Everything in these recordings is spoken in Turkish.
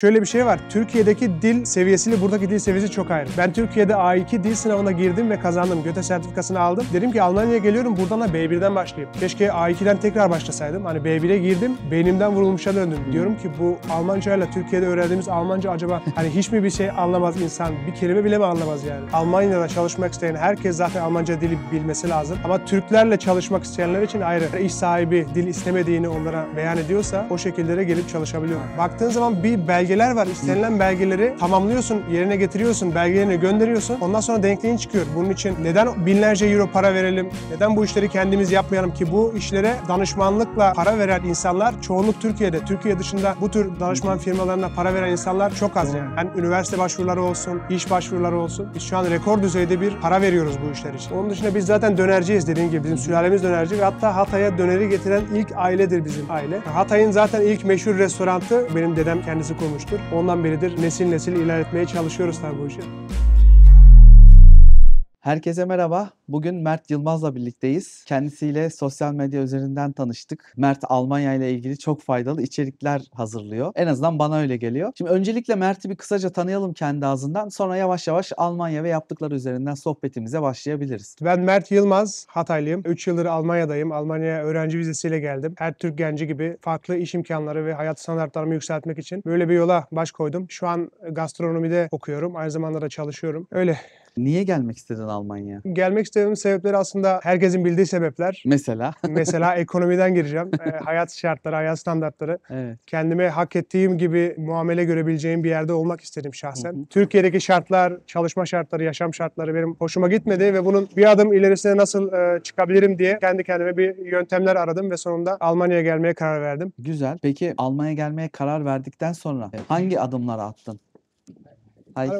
Şöyle bir şey var. Türkiye'deki dil seviyesiyle buradaki dil seviyesi çok ayrı. Ben Türkiye'de A2 dil sınavına girdim ve kazandım. Göte sertifikasını aldım. Dedim ki Almanya'ya geliyorum buradan da B1'den başlayayım. Keşke A2'den tekrar başlasaydım. Hani B1'e girdim. Beynimden vurulmuşa döndüm. Diyorum ki bu Almancayla Türkiye'de öğrendiğimiz Almanca acaba hani hiç mi bir şey anlamaz insan? Bir kelime bile mi anlamaz yani? Almanya'da çalışmak isteyen herkes zaten Almanca dili bilmesi lazım. Ama Türklerle çalışmak isteyenler için ayrı. İş sahibi dil istemediğini onlara beyan ediyorsa o şekillere gelip çalışabiliyor. Baktığın zaman bir belge belgeler var. İstenilen belgeleri tamamlıyorsun, yerine getiriyorsun, belgelerini gönderiyorsun. Ondan sonra denkliğin çıkıyor. Bunun için neden binlerce euro para verelim? Neden bu işleri kendimiz yapmayalım ki bu işlere danışmanlıkla para veren insanlar çoğunluk Türkiye'de. Türkiye dışında bu tür danışman firmalarına para veren insanlar çok az yani. Yani üniversite başvuruları olsun, iş başvuruları olsun. Biz şu an rekor düzeyde bir para veriyoruz bu işler için. Onun dışında biz zaten dönerciyiz dediğim gibi. Bizim sülalemiz dönerci ve hatta Hatay'a döneri getiren ilk ailedir bizim aile. Hatay'ın zaten ilk meşhur restoranı benim dedem kendisi kurmuş oluşmuştur. Ondan beridir nesil nesil ilerletmeye çalışıyoruz tabii bu işi. Herkese merhaba. Bugün Mert Yılmaz'la birlikteyiz. Kendisiyle sosyal medya üzerinden tanıştık. Mert Almanya ile ilgili çok faydalı içerikler hazırlıyor. En azından bana öyle geliyor. Şimdi öncelikle Mert'i bir kısaca tanıyalım kendi ağzından. Sonra yavaş yavaş Almanya ve yaptıkları üzerinden sohbetimize başlayabiliriz. Ben Mert Yılmaz, Hataylıyım. 3 yıldır Almanya'dayım. Almanya'ya öğrenci vizesiyle geldim. Her Türk genci gibi farklı iş imkanları ve hayat standartlarımı yükseltmek için böyle bir yola baş koydum. Şu an gastronomide okuyorum. Aynı zamanda da çalışıyorum. Öyle Niye gelmek istedin Almanya'ya? Gelmek istediğim sebepler aslında herkesin bildiği sebepler. Mesela? Mesela ekonomiden gireceğim. E, hayat şartları, hayat standartları. Evet. Kendime hak ettiğim gibi muamele görebileceğim bir yerde olmak istedim şahsen. Hı hı. Türkiye'deki şartlar, çalışma şartları, yaşam şartları benim hoşuma gitmedi ve bunun bir adım ilerisine nasıl e, çıkabilirim diye kendi kendime bir yöntemler aradım ve sonunda Almanya'ya gelmeye karar verdim. Güzel. Peki Almanya'ya gelmeye karar verdikten sonra e, hangi adımları attın? Hayır.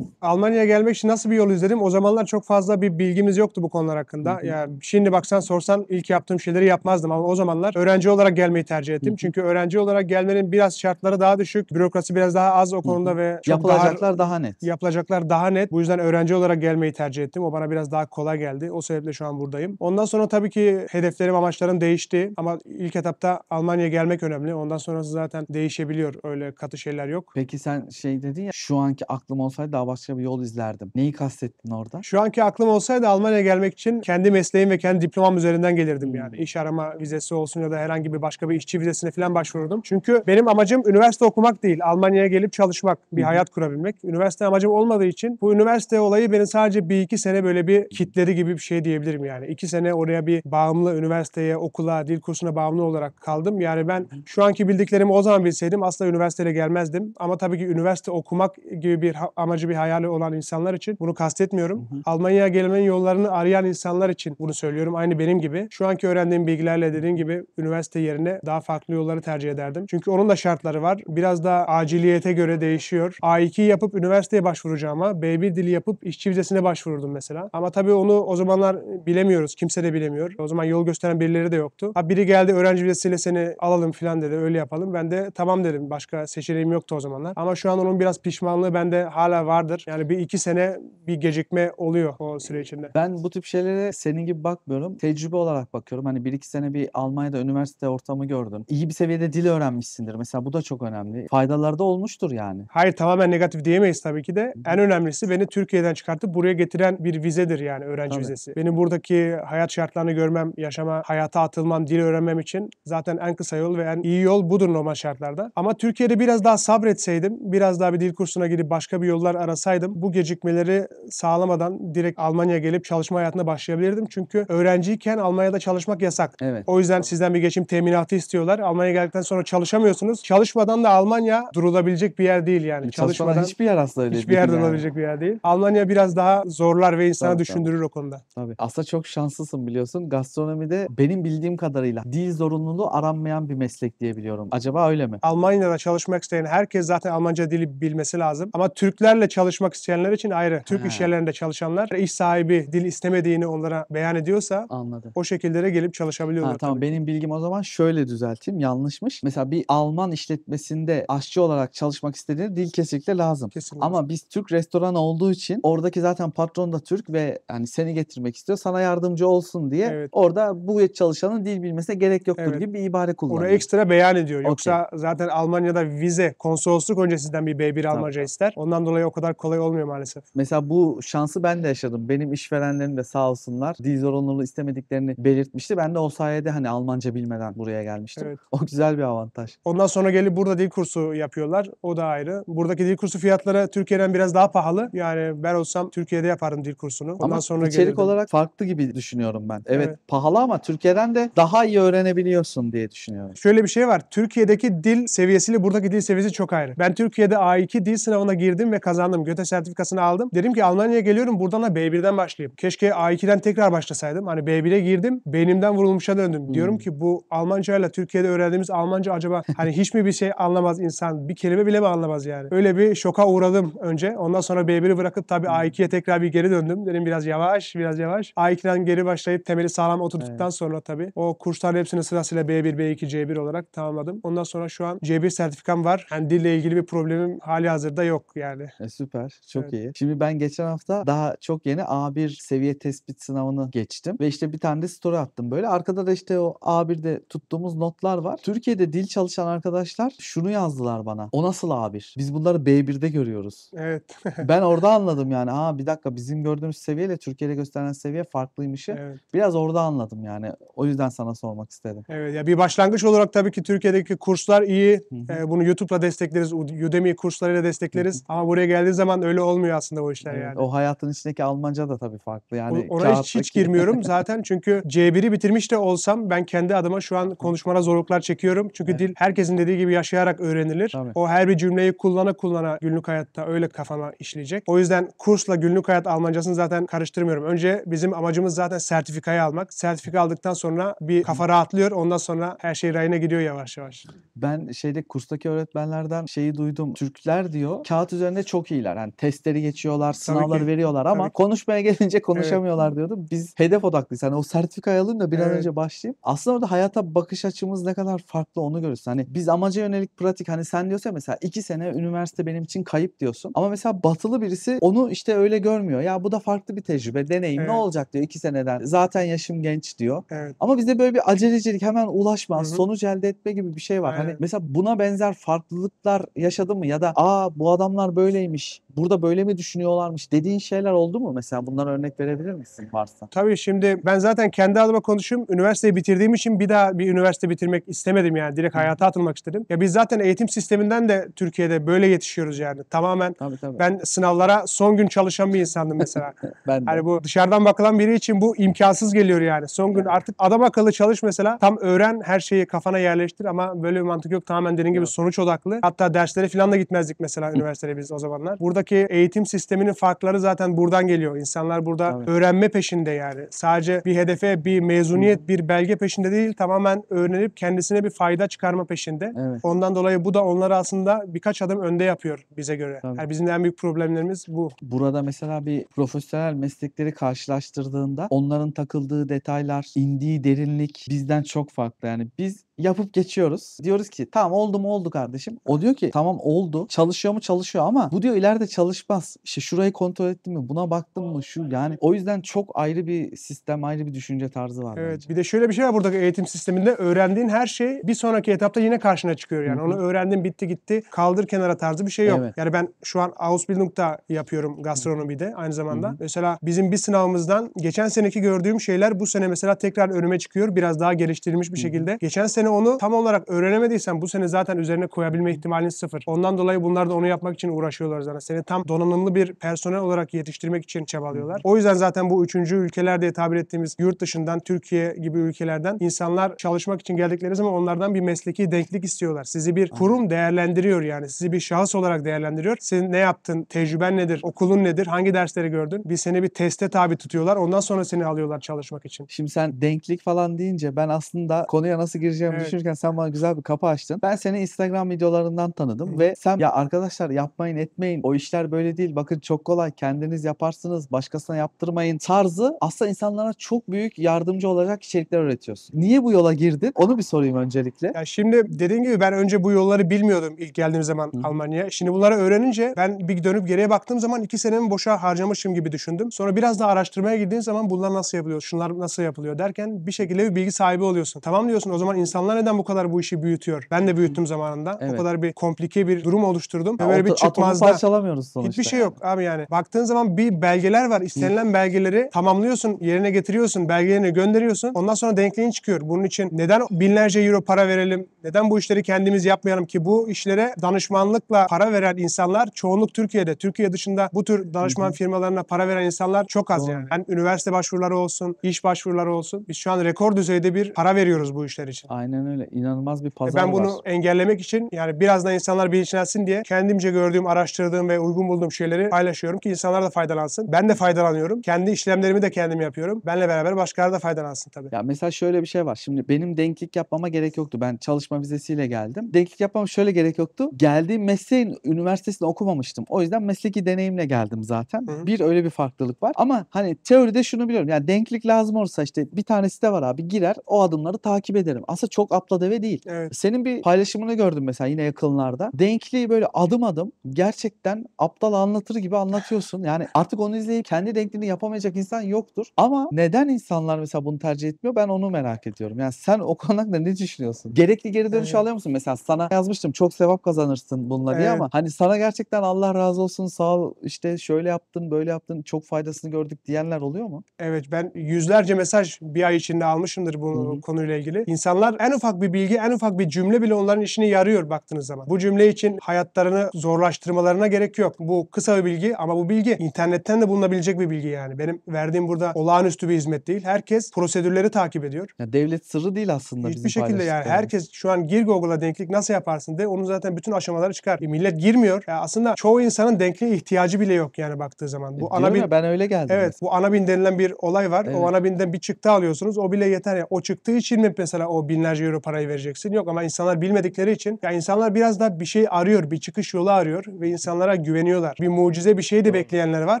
Almanya'ya gelmek için nasıl bir yol izledim? O zamanlar çok fazla bir bilgimiz yoktu bu konular hakkında. Hı hı. Yani şimdi baksan sorsan ilk yaptığım şeyleri yapmazdım ama o zamanlar öğrenci olarak gelmeyi tercih ettim. Hı hı. Çünkü öğrenci olarak gelmenin biraz şartları daha düşük. Bürokrasi biraz daha az o konuda hı hı. ve çok yapılacaklar daha, daha net. Yapılacaklar daha net. Bu yüzden öğrenci olarak gelmeyi tercih ettim. O bana biraz daha kolay geldi. O sebeple şu an buradayım. Ondan sonra tabii ki hedeflerim, amaçlarım değişti ama ilk etapta Almanya'ya gelmek önemli. Ondan sonrası zaten değişebiliyor. Öyle katı şeyler yok. Peki sen şey dedin ya şu anki aklın aklım olsaydı daha başka bir yol izlerdim. Neyi kastettin orada? Şu anki aklım olsaydı Almanya'ya gelmek için kendi mesleğim ve kendi diplomam üzerinden gelirdim hmm. yani. İş arama vizesi olsun ya da herhangi bir başka bir işçi vizesine falan başvururdum. Çünkü benim amacım üniversite okumak değil. Almanya'ya gelip çalışmak, bir hmm. hayat kurabilmek. Üniversite amacım olmadığı için bu üniversite olayı beni sadece bir iki sene böyle bir kitleri gibi bir şey diyebilirim yani. İki sene oraya bir bağımlı üniversiteye, okula, dil kursuna bağımlı olarak kaldım. Yani ben şu anki bildiklerimi o zaman bilseydim asla üniversiteye gelmezdim. Ama tabii ki üniversite okumak gibi bir amacı bir hayali olan insanlar için bunu kastetmiyorum. Hı Almanya'ya gelmenin yollarını arayan insanlar için bunu söylüyorum. Aynı benim gibi. Şu anki öğrendiğim bilgilerle dediğim gibi üniversite yerine daha farklı yolları tercih ederdim. Çünkü onun da şartları var. Biraz daha aciliyete göre değişiyor. A2 yapıp üniversiteye başvuracağıma B1 dili yapıp işçi vizesine başvururdum mesela. Ama tabii onu o zamanlar bilemiyoruz. Kimse de bilemiyor. O zaman yol gösteren birileri de yoktu. Ha biri geldi öğrenci vizesiyle seni alalım falan dedi. Öyle yapalım. Ben de tamam dedim. Başka seçeneğim yoktu o zamanlar. Ama şu an onun biraz pişmanlığı bende hala vardır. Yani bir iki sene bir gecikme oluyor o süre içinde. Ben bu tip şeylere senin gibi bakmıyorum. Tecrübe olarak bakıyorum. Hani bir iki sene bir Almanya'da üniversite ortamı gördün İyi bir seviyede dil öğrenmişsindir. Mesela bu da çok önemli. Faydaları da olmuştur yani. Hayır tamamen negatif diyemeyiz tabii ki de. En önemlisi beni Türkiye'den çıkartıp buraya getiren bir vizedir yani öğrenci tabii. vizesi. Benim buradaki hayat şartlarını görmem, yaşama, hayata atılmam, dil öğrenmem için zaten en kısa yol ve en iyi yol budur normal şartlarda. Ama Türkiye'de biraz daha sabretseydim, biraz daha bir dil kursuna gidip başka bir gibi yollar arasaydım bu gecikmeleri sağlamadan direkt Almanya'ya gelip çalışma hayatına başlayabilirdim. Çünkü öğrenciyken Almanya'da çalışmak yasak. Evet. O yüzden sizden bir geçim teminatı istiyorlar. Almanya'ya geldikten sonra çalışamıyorsunuz. Çalışmadan da Almanya durulabilecek bir yer değil yani. Çalışmadan hiçbir yer aslında öyle Hiçbir yer yani. bir yer değil. Almanya biraz daha zorlar ve insana tabii, düşündürür tabii. o konuda. Tabii. Aslında çok şanslısın biliyorsun. Gastronomide benim bildiğim kadarıyla dil zorunluluğu aranmayan bir meslek diyebiliyorum. Acaba öyle mi? Almanya'da çalışmak isteyen herkes zaten Almanca dili bilmesi lazım. Ama Türk Türklerle çalışmak isteyenler için ayrı. Türk He. iş yerlerinde çalışanlar iş sahibi dil istemediğini onlara beyan ediyorsa Anladım. o şekillere gelip çalışabiliyorlar. Ha, tamam tabii. benim bilgim o zaman şöyle düzelteyim. Yanlışmış. Mesela bir Alman işletmesinde aşçı olarak çalışmak istediğinde dil kesinlikle lazım. Kesinlikle. Ama biz Türk restoran olduğu için oradaki zaten patron da Türk ve hani seni getirmek istiyor. Sana yardımcı olsun diye evet. orada bu çalışanın dil bilmesine gerek yoktur evet. gibi bir ibare kullanıyor. Onu ekstra beyan ediyor. Yoksa zaten Almanya'da vize konsolosluk öncesinden bir B1 Almanca tamam. ister. Ondan dolayı o kadar kolay olmuyor maalesef. Mesela bu şansı ben de yaşadım. Benim işverenlerim de sağ olsunlar dil zorunluluğu istemediklerini belirtmişti. Ben de o sayede hani Almanca bilmeden buraya gelmiştim. Evet. O güzel bir avantaj. Ondan sonra gelip burada dil kursu yapıyorlar. O da ayrı. Buradaki dil kursu fiyatları Türkiye'den biraz daha pahalı. Yani ben olsam Türkiye'de yapardım dil kursunu. Ondan ama sonra içerik gelirdim. olarak farklı gibi düşünüyorum ben. Evet, evet pahalı ama Türkiye'den de daha iyi öğrenebiliyorsun diye düşünüyorum. Şöyle bir şey var. Türkiye'deki dil seviyesiyle buradaki dil seviyesi çok ayrı. Ben Türkiye'de A2 dil sınavına girdim girdim ve kazandım. Göte sertifikasını aldım. Dedim ki Almanya'ya geliyorum buradan da B1'den başlayayım. Keşke A2'den tekrar başlasaydım. Hani B1'e girdim beynimden vurulmuşa döndüm. Hmm. Diyorum ki bu Almancayla Türkiye'de öğrendiğimiz Almanca acaba hani hiç mi bir şey anlamaz insan? Bir kelime bile mi anlamaz yani? Öyle bir şoka uğradım önce. Ondan sonra B1'i bırakıp tabii hmm. A2'ye tekrar bir geri döndüm. Dedim biraz yavaş biraz yavaş. A2'den geri başlayıp temeli sağlam oturttuktan evet. sonra tabii o kurslar hepsini sırasıyla B1, B2, C1 olarak tamamladım. Ondan sonra şu an C1 sertifikam var. Hani dille ilgili bir problemim hali hazırda yok yani yani. E, süper. Çok evet. iyi. Şimdi ben geçen hafta daha çok yeni A1 seviye tespit sınavını geçtim. Ve işte bir tane de story attım böyle. Arkada da işte o A1'de tuttuğumuz notlar var. Türkiye'de dil çalışan arkadaşlar şunu yazdılar bana. O nasıl A1? Biz bunları B1'de görüyoruz. Evet. ben orada anladım yani. Ha bir dakika bizim gördüğümüz seviyeyle Türkiye'de gösterilen seviye farklıymışı. Evet. Biraz orada anladım yani. O yüzden sana sormak istedim. Evet ya bir başlangıç olarak tabii ki Türkiye'deki kurslar iyi. Hı hı. Ee, bunu YouTube'la destekleriz. Udemy kurslarıyla destekleriz. Hı hı. Ama buraya geldiği zaman öyle olmuyor aslında o işler evet, yani. O hayatın içindeki Almanca da tabii farklı yani. O, oraya hiç, hiç girmiyorum zaten çünkü C1'i bitirmiş de olsam ben kendi adıma şu an konuşmana zorluklar çekiyorum. Çünkü evet. dil herkesin dediği gibi yaşayarak öğrenilir. Tabii. O her bir cümleyi kullana kullana günlük hayatta öyle kafana işleyecek. O yüzden kursla günlük hayat Almancasını zaten karıştırmıyorum. Önce bizim amacımız zaten sertifikayı almak. Sertifika aldıktan sonra bir kafa rahatlıyor. Ondan sonra her şey rayına gidiyor yavaş yavaş. Ben şeyde kurstaki öğretmenlerden şeyi duydum. Türkler diyor kağıt üzerine de çok iyiler. Hani testleri geçiyorlar, sınavları veriyorlar ama konuşmaya gelince konuşamıyorlar evet. diyordum. Biz hedef odaklıyız. Hani o sertifika alayım da bir evet. an önce başlayayım. Aslında orada hayata bakış açımız ne kadar farklı onu görürsün. Hani biz amaca yönelik pratik hani sen diyorsa mesela iki sene üniversite benim için kayıp diyorsun. Ama mesela batılı birisi onu işte öyle görmüyor. Ya bu da farklı bir tecrübe, deneyim. Evet. Ne olacak diyor iki seneden. Zaten yaşım genç diyor. Evet. Ama bizde böyle bir acelecilik hemen ulaşma, Hı-hı. sonuç elde etme gibi bir şey var. Aynen. Hani mesela buna benzer farklılıklar yaşadın mı? Ya da aa bu adamlar böyle böyleymiş, burada böyle mi düşünüyorlarmış dediğin şeyler oldu mu? Mesela bundan örnek verebilir misin varsa? Tabii şimdi ben zaten kendi adıma konuşayım. Üniversiteyi bitirdiğim için bir daha bir üniversite bitirmek istemedim yani. Direkt hayata atılmak istedim. Ya biz zaten eğitim sisteminden de Türkiye'de böyle yetişiyoruz yani. Tamamen tabii, tabii. ben sınavlara son gün çalışan bir insandım mesela. ben de. Hani bu dışarıdan bakılan biri için bu imkansız geliyor yani. Son gün artık adam akıllı çalış mesela. Tam öğren her şeyi kafana yerleştir ama böyle bir mantık yok. Tamamen dediğin gibi sonuç odaklı. Hatta derslere falan da gitmezdik mesela üniversitede biz o zamanlar. Buradaki eğitim sisteminin farkları zaten buradan geliyor. İnsanlar burada Tabii. öğrenme peşinde yani. Sadece bir hedefe, bir mezuniyet, bir belge peşinde değil. Tamamen öğrenip kendisine bir fayda çıkarma peşinde. Evet. Ondan dolayı bu da onları aslında birkaç adım önde yapıyor bize göre. Tabii. Yani bizim en büyük problemlerimiz bu. Burada mesela bir profesyonel meslekleri karşılaştırdığında onların takıldığı detaylar, indiği derinlik bizden çok farklı. Yani biz yapıp geçiyoruz. Diyoruz ki tamam oldu mu oldu kardeşim. O diyor ki tamam oldu. Çalışıyor mu çalışıyor ama bu diyor ileride çalışmaz. İşte şurayı kontrol ettim mi? Buna baktım mı? Şu yani o yüzden çok ayrı bir sistem, ayrı bir düşünce tarzı var. Evet. Bence. Bir de şöyle bir şey var buradaki eğitim sisteminde öğrendiğin her şey bir sonraki etapta yine karşına çıkıyor yani. Hı-hı. Onu öğrendin bitti gitti. Kaldır kenara tarzı bir şey yok. Evet. Yani ben şu an Ausbildung'da yapıyorum gastronomide aynı zamanda. Hı-hı. Mesela bizim bir sınavımızdan geçen seneki gördüğüm şeyler bu sene mesela tekrar önüme çıkıyor. Biraz daha geliştirilmiş bir Hı-hı. şekilde. Geçen sene onu tam olarak öğrenemediysen bu sene zaten üzerine koyabilme ihtimalin sıfır. Ondan dolayı bunlar da onu yapmak için uğraş uğraşıyorlar zaten. Seni tam donanımlı bir personel olarak yetiştirmek için çabalıyorlar. O yüzden zaten bu üçüncü ülkeler diye tabir ettiğimiz yurt dışından, Türkiye gibi ülkelerden insanlar çalışmak için geldikleri zaman onlardan bir mesleki denklik istiyorlar. Sizi bir kurum değerlendiriyor yani. Sizi bir şahıs olarak değerlendiriyor. Senin ne yaptın, tecrüben nedir, okulun nedir, hangi dersleri gördün? Bir seni bir teste tabi tutuyorlar. Ondan sonra seni alıyorlar çalışmak için. Şimdi sen denklik falan deyince ben aslında konuya nasıl gireceğimi evet. düşünürken sen bana güzel bir kapı açtın. Ben seni Instagram videolarından tanıdım Hı. ve sen ya arkadaşlar yapmayın etmeyin. O işler böyle değil. Bakın çok kolay. Kendiniz yaparsınız. Başkasına yaptırmayın. Tarzı aslında insanlara çok büyük yardımcı olacak içerikler üretiyorsun. Niye bu yola girdin? Onu bir sorayım öncelikle. Ya şimdi dediğim gibi ben önce bu yolları bilmiyordum ilk geldiğim zaman Hı. Almanya'ya. Şimdi bunları öğrenince ben bir dönüp geriye baktığım zaman iki senemi boşa harcamışım gibi düşündüm. Sonra biraz daha araştırmaya girdiğin zaman bunlar nasıl yapılıyor, şunlar nasıl yapılıyor derken bir şekilde bir bilgi sahibi oluyorsun. Tamam diyorsun o zaman insanlar neden bu kadar bu işi büyütüyor? Ben de büyüttüm zamanında. Evet. O kadar bir komplike bir durum oluşturdum. böyle bir çıkmaz çıkmazda. Onu parçalamıyoruz sonuçta. Hiçbir şey yok abi yani. Baktığın zaman bir belgeler var. İstenilen belgeleri tamamlıyorsun, yerine getiriyorsun, belgelerini gönderiyorsun. Ondan sonra denkliğin çıkıyor. Bunun için neden binlerce euro para verelim? Neden bu işleri kendimiz yapmayalım ki bu işlere danışmanlıkla para veren insanlar çoğunluk Türkiye'de. Türkiye dışında bu tür danışman firmalarına para veren insanlar çok az Doğru. yani. Yani üniversite başvuruları olsun, iş başvuruları olsun. Biz şu an rekor düzeyde bir para veriyoruz bu işler için. Aynen öyle. İnanılmaz bir e pazar e Ben bunu var. engellemek için yani biraz da insanlar bilinçlensin diye kendimce gördüğüm araştırdığım ve uygun bulduğum şeyleri paylaşıyorum ki insanlar da faydalansın. Ben de faydalanıyorum. Kendi işlemlerimi de kendim yapıyorum. Benle beraber başkaları da faydalansın tabii. Ya mesela şöyle bir şey var. Şimdi benim denklik yapmama gerek yoktu. Ben çalışma vizesiyle geldim. Denklik yapmam şöyle gerek yoktu. Geldiğim mesleğin üniversitesini okumamıştım. O yüzden mesleki deneyimle geldim zaten. Hı-hı. Bir öyle bir farklılık var. Ama hani teoride şunu biliyorum. Yani denklik lazım olsa işte bir tanesi de var abi girer o adımları takip ederim. Aslında çok atla deve değil. Evet. Senin bir paylaşımını gördüm mesela yine yakınlarda. Denkliği böyle adım adım gel gerçekten aptal anlatır gibi anlatıyorsun. Yani artık onu izleyip kendi denkliğini yapamayacak insan yoktur. Ama neden insanlar mesela bunu tercih etmiyor ben onu merak ediyorum. Yani sen o konu ne düşünüyorsun? Gerekli geri dönüş evet. alıyor musun? Mesela sana yazmıştım çok sevap kazanırsın bununla evet. diye ama hani sana gerçekten Allah razı olsun sağ ol işte şöyle yaptın böyle yaptın çok faydasını gördük diyenler oluyor mu? Evet ben yüzlerce mesaj bir ay içinde almışımdır bu Hı-hı. konuyla ilgili. İnsanlar en ufak bir bilgi en ufak bir cümle bile onların işine yarıyor baktığınız zaman. Bu cümle için hayatlarını zorlaştırmak araştırmalarına gerek yok. Bu kısa bir bilgi ama bu bilgi internetten de bulunabilecek bir bilgi yani. Benim verdiğim burada olağanüstü bir hizmet değil. Herkes prosedürleri takip ediyor. Ya devlet sırrı değil aslında Hiçbir bizim şekilde yani herkes şu an gir Google'a denklik nasıl yaparsın de onun zaten bütün aşamaları çıkar. E, millet girmiyor. Ya aslında çoğu insanın denkliğe ihtiyacı bile yok yani baktığı zaman. Bu e, anabin ya, ben öyle geldim. Evet, bu anabin denilen bir olay var. Evet. O anabinden bir çıktı alıyorsunuz. O bile yeter ya. O çıktığı için mi mesela o binlerce euro parayı vereceksin? Yok ama insanlar bilmedikleri için ya insanlar biraz daha bir şey arıyor, bir çıkış yolu arıyor ve insanlara güveniyorlar. Bir mucize bir şey de bekleyenler var.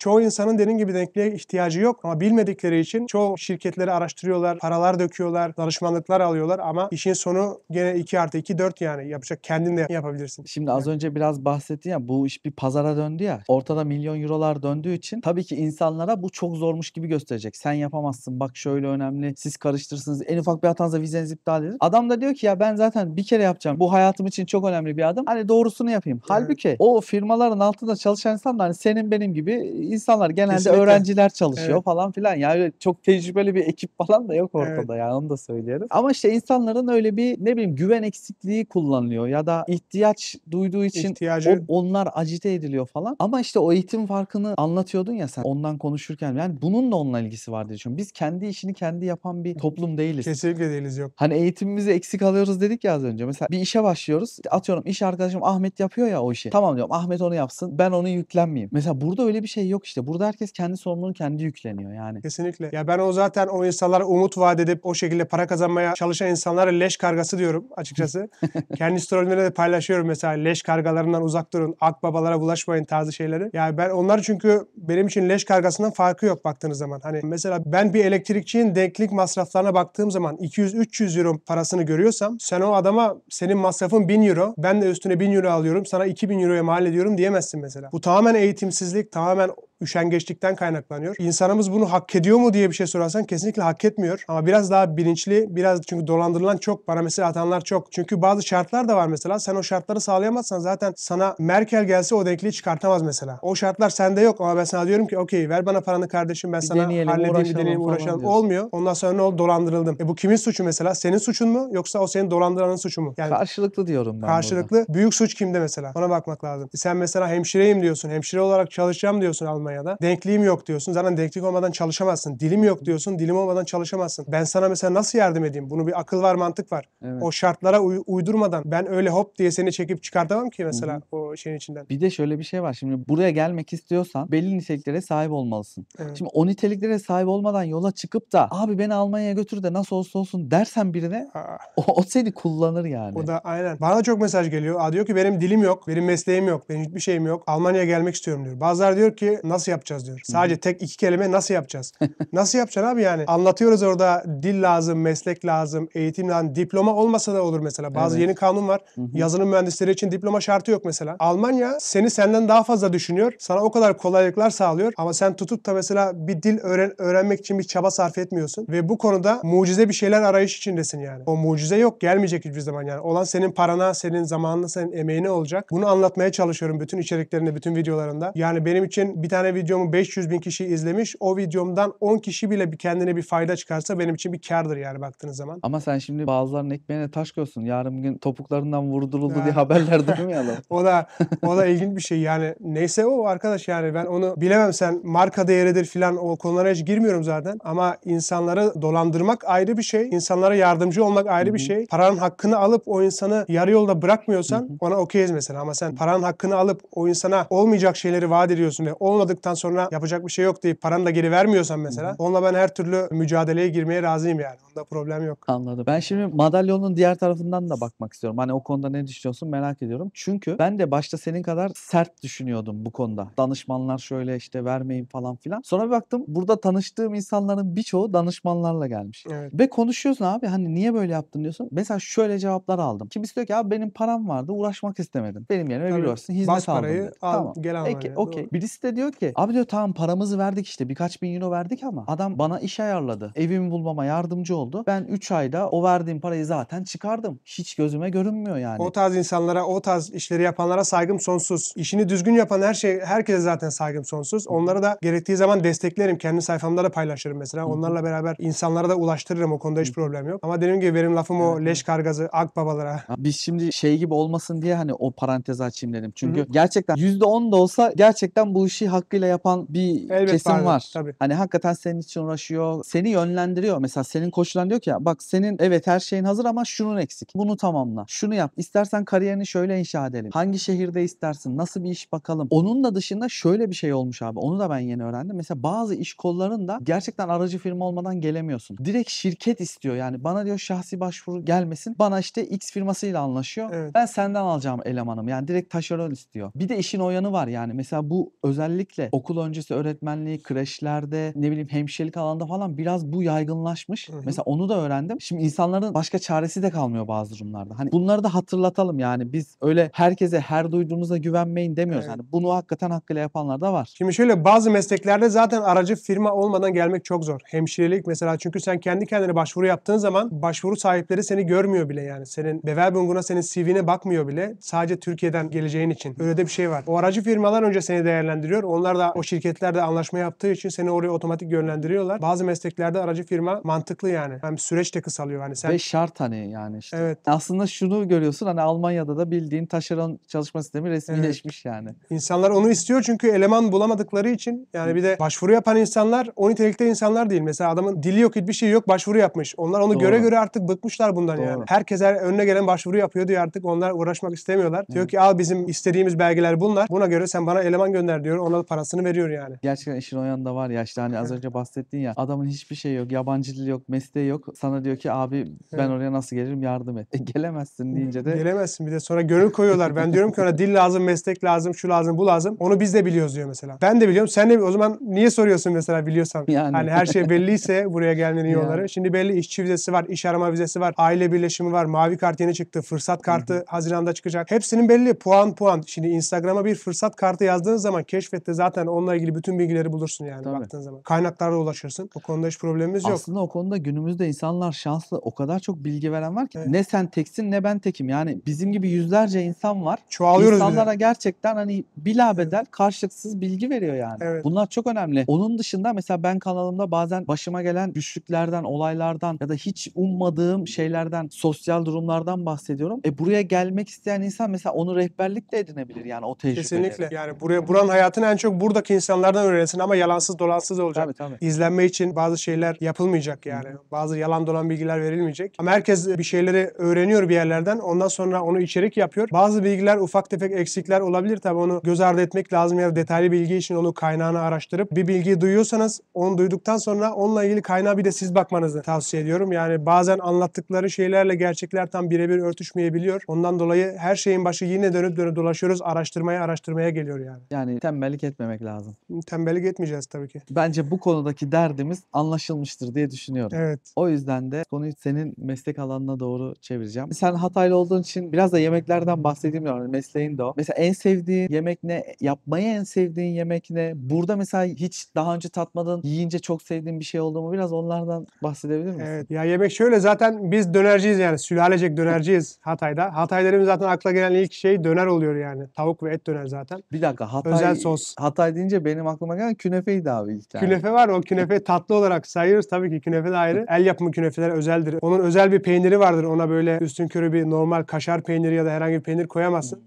Çoğu insanın dediğim gibi denkliğe ihtiyacı yok ama bilmedikleri için çoğu şirketleri araştırıyorlar, paralar döküyorlar, danışmanlıklar alıyorlar ama işin sonu gene 2 artı 2 4 yani yapacak kendin de yapabilirsin. Şimdi az önce biraz bahsettin ya bu iş bir pazara döndü ya. Ortada milyon eurolar döndüğü için tabii ki insanlara bu çok zormuş gibi gösterecek. Sen yapamazsın bak şöyle önemli siz karıştırırsınız en ufak bir hatanızda vizeniz iptal edilir. Adam da diyor ki ya ben zaten bir kere yapacağım bu hayatım için çok önemli bir adım hani doğrusunu yapayım. Evet. Halbuki o firmaların altında çalışan insanlar hani senin benim gibi insanlar genelde Kesinlikle. öğrenciler çalışıyor evet. falan filan. Yani çok tecrübeli bir ekip falan da yok ortada evet. yani onu da söyleyelim. Ama işte insanların öyle bir ne bileyim güven eksikliği kullanılıyor ya da ihtiyaç duyduğu için o, onlar acite ediliyor falan. Ama işte o eğitim farkını anlatıyordun ya sen ondan konuşurken yani bunun da onunla ilgisi var diye düşünüyorum. Biz kendi işini kendi yapan bir toplum değiliz. Kesinlikle değiliz yok. Hani eğitimimizi eksik alıyoruz dedik ya az önce. Mesela bir işe başlıyoruz. Atıyorum iş arkadaşım Ahmet yapıyor ya o işi. Tamam diyorum Ahmet onu yapsın ben onu yüklenmeyeyim. Mesela burada öyle bir şey yok işte. Burada herkes kendi sorumluluğunu kendi yükleniyor yani. Kesinlikle. Ya ben o zaten o insanlara umut vaat edip o şekilde para kazanmaya çalışan insanlara leş kargası diyorum açıkçası. kendi storylerine de paylaşıyorum mesela leş kargalarından uzak durun, akbabalara bulaşmayın tarzı şeyleri. Yani ben onlar çünkü benim için leş kargasından farkı yok baktığınız zaman. Hani mesela ben bir elektrikçinin denklik masraflarına baktığım zaman 200-300 euro parasını görüyorsam sen o adama senin masrafın 1000 euro ben de üstüne 1000 euro alıyorum sana 2000 euroya mal ediyorum diyemezsin mesela. Bu tamamen eğitimsizlik, tamamen üşengeçlikten kaynaklanıyor. İnsanımız bunu hak ediyor mu diye bir şey sorarsan kesinlikle hak etmiyor. Ama biraz daha bilinçli, biraz çünkü dolandırılan çok, bana mesela atanlar çok. Çünkü bazı şartlar da var mesela. Sen o şartları sağlayamazsan zaten sana Merkel gelse o denkliği çıkartamaz mesela. O şartlar sende yok ama ben sana diyorum ki okey ver bana paranı kardeşim ben bir sana deneyelim, halledeyim, uğraşalım, bir deneyelim, uğraşalım. Olmuyor. Ondan sonra ne oldu? Dolandırıldım. E bu kimin suçu mesela? Senin suçun mu yoksa o senin dolandıranın suçu mu? Yani karşılıklı diyorum ben. Karşılıklı. Burada. Büyük suç kimde mesela? Ona bakmak lazım. E sen mesela hemşireyim diyorsun. Hemşire olarak çalışacağım diyorsun Almanya bana ya da denkliğim yok diyorsun. Zaten denklik olmadan çalışamazsın. Dilim yok diyorsun. Dilim olmadan çalışamazsın. Ben sana mesela nasıl yardım edeyim? Bunu bir akıl var, mantık var. Evet. O şartlara uy- uydurmadan ben öyle hop diye seni çekip çıkartamam ki mesela Hı-hı. o şeyin içinden. Bir de şöyle bir şey var. Şimdi buraya gelmek istiyorsan belli niteliklere sahip olmalısın. Evet. Şimdi o niteliklere sahip olmadan yola çıkıp da abi beni Almanya'ya götür de nasıl olsa olsun dersen birine o, o seni kullanır yani. O da aynen. Bana çok mesaj geliyor. Aa diyor ki benim dilim yok, benim mesleğim yok, benim hiçbir şeyim yok. Almanya'ya gelmek istiyorum diyor. Bazılar diyor ki nasıl nasıl yapacağız diyor. Sadece tek iki kelime nasıl yapacağız? nasıl yapacaksın abi yani? Anlatıyoruz orada dil lazım, meslek lazım, eğitim lazım. Diploma olmasa da olur mesela. Bazı evet. yeni kanun var. Yazılım mühendisleri için diploma şartı yok mesela. Almanya seni senden daha fazla düşünüyor. Sana o kadar kolaylıklar sağlıyor. Ama sen tutup da mesela bir dil öğren öğrenmek için bir çaba sarf etmiyorsun. Ve bu konuda mucize bir şeyler arayış içindesin yani. O mucize yok. Gelmeyecek hiçbir zaman yani. Olan senin parana, senin zamanına, senin emeğine olacak. Bunu anlatmaya çalışıyorum bütün içeriklerinde, bütün videolarında. Yani benim için bir tane tane videomu 500 bin kişi izlemiş. O videomdan 10 kişi bile bir kendine bir fayda çıkarsa benim için bir kardır yani baktığınız zaman. Ama sen şimdi bazılarının ekmeğine taş koyuyorsun. Yarın gün topuklarından vurduruldu ya. diye haberler duymuyor adam. o da o da ilginç bir şey yani. Neyse o arkadaş yani ben onu bilemem sen marka değeridir filan o konulara hiç girmiyorum zaten. Ama insanları dolandırmak ayrı bir şey. İnsanlara yardımcı olmak ayrı Hı-hı. bir şey. Paranın hakkını alıp o insanı yarı yolda bırakmıyorsan Hı-hı. ona okeyiz mesela. Ama sen paranın hakkını alıp o insana olmayacak şeyleri vaat ediyorsun ve olmadık kazandıktan sonra yapacak bir şey yok deyip paranı da geri vermiyorsan mesela Hı-hı. onunla ben her türlü mücadeleye girmeye razıyım yani. Onda problem yok. Anladım. Ben şimdi madalyonun diğer tarafından da bakmak istiyorum. Hani o konuda ne düşünüyorsun merak ediyorum. Çünkü ben de başta senin kadar sert düşünüyordum bu konuda. Danışmanlar şöyle işte vermeyin falan filan. Sonra bir baktım burada tanıştığım insanların birçoğu danışmanlarla gelmiş. Evet. Ve konuşuyorsun abi hani niye böyle yaptın diyorsun. Mesela şöyle cevaplar aldım. Kimisi diyor ki abi benim param vardı uğraşmak istemedim. Benim yerime biri olsun hizmet Bas aldım. Parayı al, tamam. gel al. okey. Birisi de diyor ki ki abi diyor tamam paramızı verdik işte birkaç bin euro verdik ama adam bana iş ayarladı. Evimi bulmama yardımcı oldu. Ben 3 ayda o verdiğim parayı zaten çıkardım. Hiç gözüme görünmüyor yani. O tarz insanlara, o tarz işleri yapanlara saygım sonsuz. İşini düzgün yapan her şey herkese zaten saygım sonsuz. Onlara da gerektiği zaman desteklerim. Kendi sayfamda da paylaşırım mesela. Onlarla beraber insanlara da ulaştırırım. O konuda hiç problem yok. Ama dediğim gibi benim lafım o leş kargazı akbabalara. Biz şimdi şey gibi olmasın diye hani o parantezi açayım dedim. Çünkü gerçekten %10 da olsa gerçekten bu işi hak hakkıyla yapan bir Elbet kesim vardır, var. Tabii. Hani hakikaten senin için uğraşıyor. Seni yönlendiriyor. Mesela senin koçulan diyor ki ya bak senin evet her şeyin hazır ama şunun eksik. Bunu tamamla. Şunu yap. İstersen kariyerini şöyle inşa edelim. Hangi şehirde istersin? Nasıl bir iş bakalım? Onun da dışında şöyle bir şey olmuş abi. Onu da ben yeni öğrendim. Mesela bazı iş kollarında gerçekten aracı firma olmadan gelemiyorsun. Direkt şirket istiyor. Yani bana diyor şahsi başvuru gelmesin. Bana işte X firmasıyla anlaşıyor. Evet. Ben senden alacağım elemanım. Yani direkt taşeron istiyor. Bir de işin o yanı var yani. Mesela bu özellikle özellikle okul öncesi öğretmenliği, kreşlerde, ne bileyim hemşirelik alanda falan biraz bu yaygınlaşmış. Hı hı. Mesela onu da öğrendim. Şimdi insanların başka çaresi de kalmıyor bazı durumlarda. Hani bunları da hatırlatalım yani biz öyle herkese her duyduğunuza güvenmeyin demiyoruz. Evet. Yani bunu hakikaten hakkıyla yapanlar da var. Şimdi şöyle bazı mesleklerde zaten aracı firma olmadan gelmek çok zor. Hemşirelik mesela çünkü sen kendi kendine başvuru yaptığın zaman başvuru sahipleri seni görmüyor bile yani. Senin Bewerbung'una senin CV'ne bakmıyor bile. Sadece Türkiye'den geleceğin için. Öyle de bir şey var. O aracı firmalar önce seni değerlendiriyor. Onlar onlar da o şirketlerde anlaşma yaptığı için seni oraya otomatik yönlendiriyorlar. Bazı mesleklerde aracı firma mantıklı yani. Hem yani süreç de kısalıyor hani sen. Ve şart hani yani işte. Evet. Aslında şunu görüyorsun hani Almanya'da da bildiğin taşeron çalışma sistemi resmileşmiş evet. yani. İnsanlar onu istiyor çünkü eleman bulamadıkları için yani bir de başvuru yapan insanlar o nitelikte insanlar değil. Mesela adamın dili yok bir şey yok başvuru yapmış. Onlar onu Doğru. göre göre artık bıkmışlar bundan Doğru. yani. Herkes her önüne gelen başvuru yapıyor diyor artık onlar uğraşmak istemiyorlar. Hı. Diyor ki al bizim istediğimiz belgeler bunlar. Buna göre sen bana eleman gönder diyor. Ona da para parasını veriyor yani. Gerçekten işin o yanında var ya işte hani az önce bahsettin ya adamın hiçbir şey yok. Yabancı dil yok, mesleği yok. Sana diyor ki abi ben oraya nasıl gelirim yardım et. E, gelemezsin deyince de. Gelemezsin bir de sonra gönül koyuyorlar. Ben diyorum ki ona dil lazım, meslek lazım, şu lazım, bu lazım. Onu biz de biliyoruz diyor mesela. Ben de biliyorum. Sen de o zaman niye soruyorsun mesela biliyorsan? Yani. Hani her şey belliyse buraya gelmenin yolları. Yani. Şimdi belli işçi vizesi var, iş arama vizesi var, aile birleşimi var, mavi kart yeni çıktı, fırsat kartı Hı-hı. Haziran'da çıkacak. Hepsinin belli puan puan. Şimdi Instagram'a bir fırsat kartı yazdığınız zaman keşfette zaten zaten onunla ilgili bütün bilgileri bulursun yani Tabii. baktığın zaman. Kaynaklarla ulaşırsın. O konuda hiç problemimiz yok. Aslında o konuda günümüzde insanlar şanslı. O kadar çok bilgi veren var ki. Evet. Ne sen teksin ne ben tekim. Yani bizim gibi yüzlerce insan var. Çoğalıyoruz İnsanlara bize. gerçekten hani bila bedel karşılıksız bilgi veriyor yani. Evet. Bunlar çok önemli. Onun dışında mesela ben kanalımda bazen başıma gelen güçlüklerden, olaylardan ya da hiç ummadığım şeylerden, sosyal durumlardan bahsediyorum. E buraya gelmek isteyen insan mesela onu rehberlik de edinebilir yani o tecrübeleri. Kesinlikle. Yani buraya buranın hayatını en çok buradaki insanlardan öğrensin ama yalansız dolansız olacak. Tabii, tabii. İzlenme için bazı şeyler yapılmayacak yani. Hı. Bazı yalan dolan bilgiler verilmeyecek. Ama herkes bir şeyleri öğreniyor bir yerlerden. Ondan sonra onu içerik yapıyor. Bazı bilgiler ufak tefek eksikler olabilir. Tabii onu göz ardı etmek lazım ya da detaylı bilgi için onu kaynağını araştırıp bir bilgiyi duyuyorsanız onu duyduktan sonra onunla ilgili kaynağı bir de siz bakmanızı tavsiye ediyorum. Yani bazen anlattıkları şeylerle gerçekler tam birebir örtüşmeyebiliyor. Ondan dolayı her şeyin başı yine dönüp dönüp dolaşıyoruz. Araştırmaya araştırmaya geliyor yani. Yani tembellik etmemek etmemek lazım. Tembellik etmeyeceğiz tabii ki. Bence bu konudaki derdimiz anlaşılmıştır diye düşünüyorum. Evet. O yüzden de konuyu senin meslek alanına doğru çevireceğim. Sen Hataylı olduğun için biraz da yemeklerden bahsedeyim diyorum. Mesleğin de o. Mesela en sevdiğin yemek ne? Yapmayı en sevdiğin yemek ne? Burada mesela hiç daha önce tatmadın, yiyince çok sevdiğin bir şey oldu mu? Biraz onlardan bahsedebilir misin? Evet. Ya yemek şöyle zaten biz dönerciyiz yani. Sülalecek dönerciyiz Hatay'da. Hatay'ların zaten akla gelen ilk şey döner oluyor yani. Tavuk ve et döner zaten. Bir dakika Hatay, Özel sos. Hatay Hatay deyince benim aklıma gelen künefeydi abi ilk tane. Künefe var. O künefe tatlı olarak sayıyoruz. Tabii ki künefe de ayrı. El yapımı künefeler özeldir. Onun özel bir peyniri vardır. Ona böyle üstün körü bir normal kaşar peyniri ya da herhangi bir peynir koyamazsın.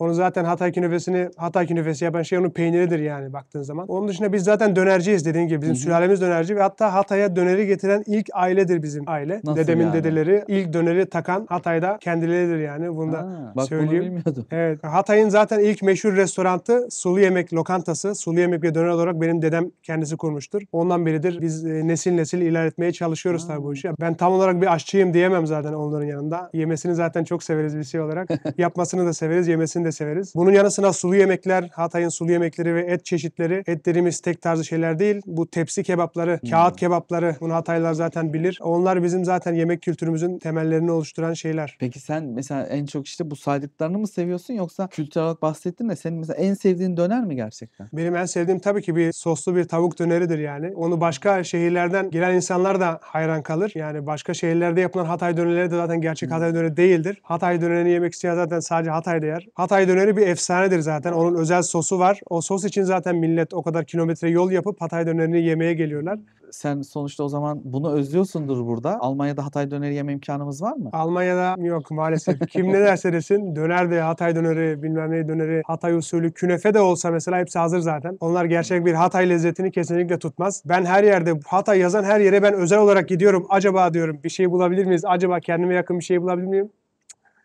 Onu zaten Hatay künefesini, Hatay künefesi yapan şey onun peyniridir yani baktığın zaman. Onun dışında biz zaten dönerciyiz dediğin gibi. Bizim Hı-hı. sülalemiz dönerci ve hatta Hatay'a döneri getiren ilk ailedir bizim aile. Nasıl Dedemin yani? dedeleri ilk döneri takan Hatay'da kendileridir yani. Bunu da ha, bak söyleyeyim. Bunu Evet. Hatay'ın zaten ilk meşhur restorantı sulu yemek lokantası. Sulu yemek ve döner olarak benim dedem kendisi kurmuştur. Ondan beridir biz e, nesil nesil ilerletmeye çalışıyoruz tabii bu işi. Ben tam olarak bir aşçıyım diyemem zaten onların yanında. Yemesini zaten çok severiz bir şey olarak. Yapmasını da severiz, yemesini de de severiz. Bunun yanı sıra sulu yemekler, Hatay'ın sulu yemekleri ve et çeşitleri. Etlerimiz tek tarzı şeyler değil. Bu tepsi kebapları, hmm. kağıt kebapları bunu Hataylılar zaten bilir. Onlar bizim zaten yemek kültürümüzün temellerini oluşturan şeyler. Peki sen mesela en çok işte bu saydıklarını mı seviyorsun yoksa kültürel olarak bahsettin de senin mesela en sevdiğin döner mi gerçekten? Benim en sevdiğim tabii ki bir soslu bir tavuk döneridir yani. Onu başka şehirlerden gelen insanlar da hayran kalır. Yani başka şehirlerde yapılan Hatay dönerleri de zaten gerçek hmm. Hatay döneri değildir. Hatay dönerini yemek isteyen zaten sadece Hatay'da yer. Hatay Hatay döneri bir efsanedir zaten. Onun özel sosu var. O sos için zaten millet o kadar kilometre yol yapıp Hatay dönerini yemeye geliyorlar. Sen sonuçta o zaman bunu özlüyorsundur burada. Almanya'da Hatay döneri yeme imkanımız var mı? Almanya'da yok maalesef. Kim ne derse desin döner de Hatay döneri, bilmem ne döneri, Hatay usulü, künefe de olsa mesela hepsi hazır zaten. Onlar gerçek bir Hatay lezzetini kesinlikle tutmaz. Ben her yerde Hatay yazan her yere ben özel olarak gidiyorum. Acaba diyorum bir şey bulabilir miyiz? Acaba kendime yakın bir şey bulabilir miyim?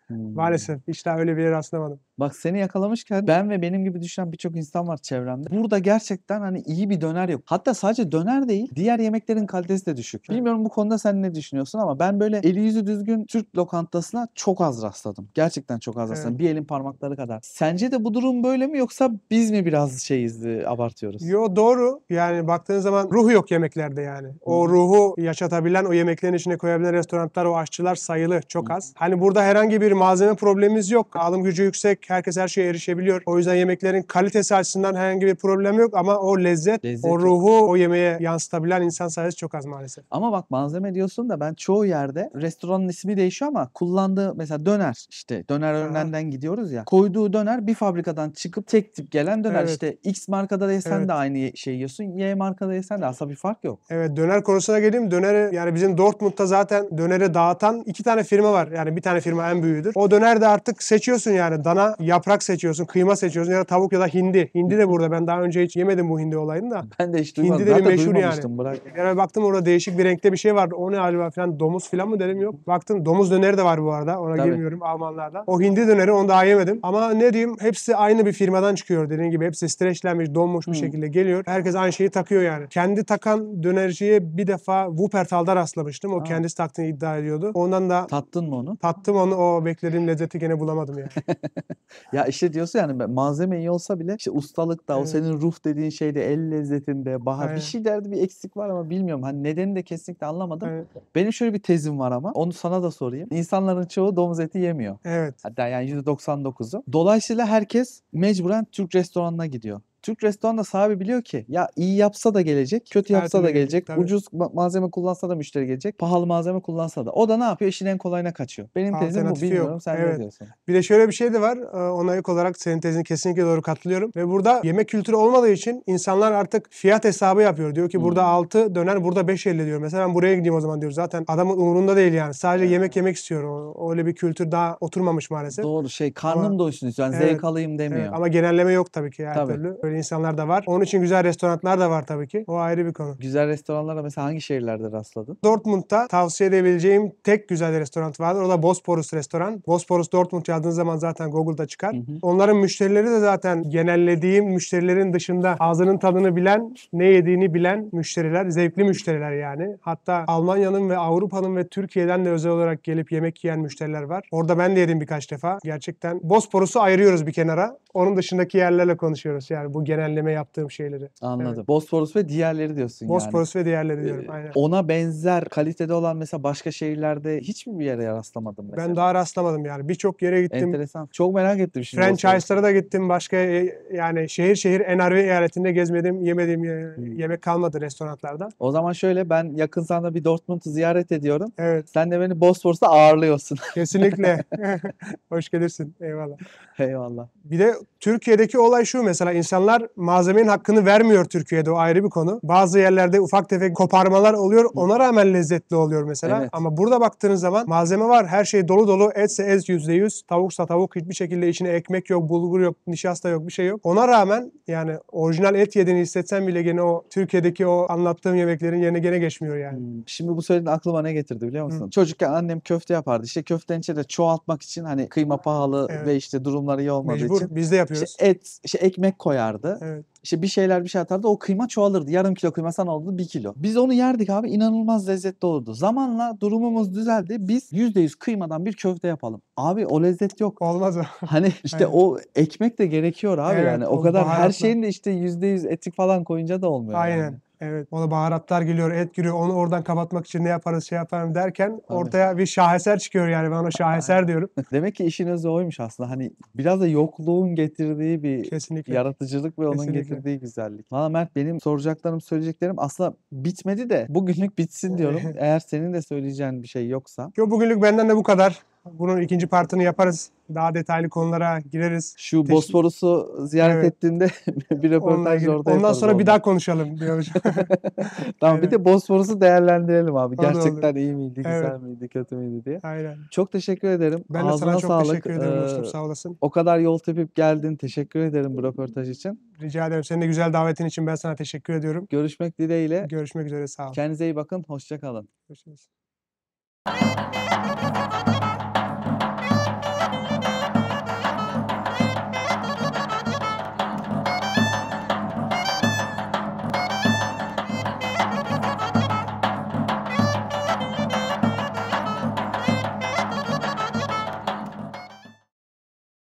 Hmm. Maalesef hiç daha öyle bir yere rastlamadım. Bak seni yakalamışken ben ve benim gibi düşünen birçok insan var çevremde. Burada gerçekten hani iyi bir döner yok. Hatta sadece döner değil diğer yemeklerin kalitesi de düşük. Bilmiyorum bu konuda sen ne düşünüyorsun ama ben böyle eli yüzü düzgün Türk lokantasına çok az rastladım. Gerçekten çok az rastladım. Evet. Bir elin parmakları kadar. Sence de bu durum böyle mi yoksa biz mi biraz şeyizdi e, abartıyoruz? Yo doğru. Yani baktığın zaman ruhu yok yemeklerde yani. O hmm. ruhu yaşatabilen o yemeklerin içine koyabilen restoranlar o aşçılar sayılı çok az. Hmm. Hani burada herhangi bir malzeme problemimiz yok. Alım gücü yüksek. Herkes her şeye erişebiliyor. O yüzden yemeklerin kalitesi açısından herhangi bir problem yok ama o lezzet, lezzet o ruhu yok. o yemeğe yansıtabilen insan sayısı çok az maalesef. Ama bak malzeme diyorsun da ben çoğu yerde restoranın ismi değişiyor ama kullandığı mesela döner işte döner örnenden gidiyoruz ya. Koyduğu döner bir fabrikadan çıkıp tek tip gelen döner. Evet. işte X markada yesen evet. de aynı şey yiyorsun. Y markada yesen de aslında bir fark yok. Evet döner konusuna geleyim. Döneri yani bizim Dortmund'da zaten döneri dağıtan iki tane firma var. Yani bir tane firma en büyüğü dönerdir. O dönerde artık seçiyorsun yani dana yaprak seçiyorsun, kıyma seçiyorsun ya da tavuk ya da hindi. Hindi de burada. Ben daha önce hiç yemedim bu hindi olayını da. Ben de hiç duymadım. Hindi de Zaten bir meşhur yani. Bırak. Yani baktım orada değişik bir renkte bir şey var. O ne galiba falan domuz falan mı dedim yok. Baktım domuz döneri de var bu arada. Ona Tabii. girmiyorum Almanlardan. O hindi döneri onu daha yemedim. Ama ne diyeyim hepsi aynı bir firmadan çıkıyor dediğin gibi. Hepsi streçlenmiş, donmuş bir hmm. şekilde geliyor. Herkes aynı şeyi takıyor yani. Kendi takan dönerciye bir defa Wuppertal'da rastlamıştım. O ha. kendisi taktığını iddia ediyordu. Ondan da... Tattın mı onu? Tattım onu. O beklediğim lezzeti gene bulamadım yani. ya işte diyorsun yani malzeme iyi olsa bile işte ustalık da evet. o senin ruh dediğin şeyde el lezzetinde bahar Aynen. bir şey derdi bir eksik var ama bilmiyorum. Hani nedeni de kesinlikle anlamadım. Aynen. Benim şöyle bir tezim var ama onu sana da sorayım. İnsanların çoğu domuz eti yemiyor. Evet. Hatta yani %99'u. Dolayısıyla herkes mecburen Türk restoranına gidiyor. Türk restoranda sahibi biliyor ki ya iyi yapsa da gelecek, kötü yapsa da gelecek, tabii. ucuz malzeme kullansa da müşteri gelecek, pahalı malzeme kullansa da. O da ne yapıyor? İşin en kolayına kaçıyor. Benim tezim bu. Bilmiyorum yok. sen evet. ne diyorsun? Bir de şöyle bir şey de var. Ee, ona ek olarak senin tezine kesinlikle doğru katılıyorum. Ve burada yemek kültürü olmadığı için insanlar artık fiyat hesabı yapıyor. Diyor ki burada hmm. 6 döner, burada 5.50 diyor. Mesela ben buraya gideyim o zaman diyor. Zaten adamın umurunda değil yani. Sadece evet. yemek yemek istiyor. Öyle bir kültür daha oturmamış maalesef. Doğru şey karnım ama, doysun istiyor. Yani evet, zevk alayım demiyor. Evet. Ama genelleme yok tabii ki her tabii. türlü. Öyle insanlar da var. Onun için güzel restoranlar da var tabii ki. O ayrı bir konu. Güzel restoranlara mesela hangi şehirlerde rastladın? Dortmund'da tavsiye edebileceğim tek güzel restoran vardır. O da Bosporus restoran. Bosporus Dortmund yazdığınız zaman zaten Google'da çıkar. Hı hı. Onların müşterileri de zaten genellediğim müşterilerin dışında ağzının tadını bilen, ne yediğini bilen müşteriler. Zevkli müşteriler yani. Hatta Almanya'nın ve Avrupa'nın ve Türkiye'den de özel olarak gelip yemek yiyen müşteriler var. Orada ben de yedim birkaç defa. Gerçekten Bosporus'u ayırıyoruz bir kenara. Onun dışındaki yerlerle konuşuyoruz. Yani bu genelleme yaptığım şeyleri. Anladım. Evet. Bosporus ve diğerleri diyorsun Bosporus yani. Bosporus ve diğerleri diyorum ee, aynen. Ona benzer kalitede olan mesela başka şehirlerde hiç mi bir yere rastlamadım mesela? Ben daha rastlamadım yani. Birçok yere gittim. Enteresan. Çok merak ettim şimdi. Franchise'lara da gittim. Başka e, yani şehir şehir NRV eyaletinde gezmedim, yemedim hmm. yemek kalmadı restoranlarda. O zaman şöyle ben yakın zamanda bir Dortmund'u ziyaret ediyorum. Evet. Sen de beni Bosporus'ta ağırlıyorsun. Kesinlikle. Hoş gelirsin. Eyvallah. Eyvallah. Bir de Türkiye'deki olay şu mesela insanlar insanlar malzemenin hakkını vermiyor Türkiye'de o ayrı bir konu. Bazı yerlerde ufak tefek koparmalar oluyor. Ona rağmen lezzetli oluyor mesela. Evet. Ama burada baktığınız zaman malzeme var. Her şey dolu dolu. Etse et yüzde yüz, Tavuksa tavuk. Hiçbir şekilde içine ekmek yok, bulgur yok, nişasta yok, bir şey yok. Ona rağmen yani orijinal et yediğini hissetsen bile gene o Türkiye'deki o anlattığım yemeklerin yerine gene geçmiyor yani. Hmm, şimdi bu söylediğin aklıma ne getirdi biliyor musun? Hı. Çocukken annem köfte yapardı. İşte köftenin içinde çoğaltmak için hani kıyma pahalı evet. ve işte durumları iyi olmadığı Mecbur. için. Biz de yapıyoruz. İşte et, işte ekmek koyardı atardı. Evet. İşte bir şeyler bir şey atardı. O kıyma çoğalırdı. Yarım kilo kıyma sana oldu bir kilo. Biz onu yerdik abi. inanılmaz lezzetli olurdu. Zamanla durumumuz düzeldi. Biz yüzde yüz kıymadan bir köfte yapalım. Abi o lezzet yok. Olmaz Hani işte o ekmek de gerekiyor abi evet, yani. O, kadar baharatlı. her şeyin de işte yüzde yüz etik falan koyunca da olmuyor. Aynen. Yani. Evet. Ona baharatlar geliyor, et giriyor. Onu oradan kapatmak için ne yaparız, şey yaparım derken Tabii. ortaya bir şaheser çıkıyor yani. Ben ona şaheser diyorum. Demek ki işiniz oymuş aslında. Hani biraz da yokluğun getirdiği bir Kesinlikle. yaratıcılık ve onun Kesinlikle. getirdiği güzellik. Valla Mert benim soracaklarım, söyleyeceklerim aslında bitmedi de bugünlük bitsin diyorum. Eğer senin de söyleyeceğin bir şey yoksa. Yo bugünlük benden de bu kadar. Bunun ikinci partını yaparız. Daha detaylı konulara gireriz. Şu Teşvik... Bosporus'u ziyaret evet. ettiğinde bir röportaj girip, orada Ondan sonra oldu. bir daha konuşalım. tamam evet. bir de Bosporus'u değerlendirelim abi. Gerçekten iyi miydi, güzel evet. miydi, kötü müydü diye. Aynen. Çok teşekkür ederim. Ben de sana çok sağlık. teşekkür ederim dostum. Ee, sağ olasın. O kadar yol tepip geldin. Teşekkür ederim bu röportaj için. Rica ederim. Senin de güzel davetin için ben sana teşekkür ediyorum. Görüşmek dileğiyle. Görüşmek üzere. Sağ ol. Kendinize iyi bakın. Hoşçakalın. Görüşürüz.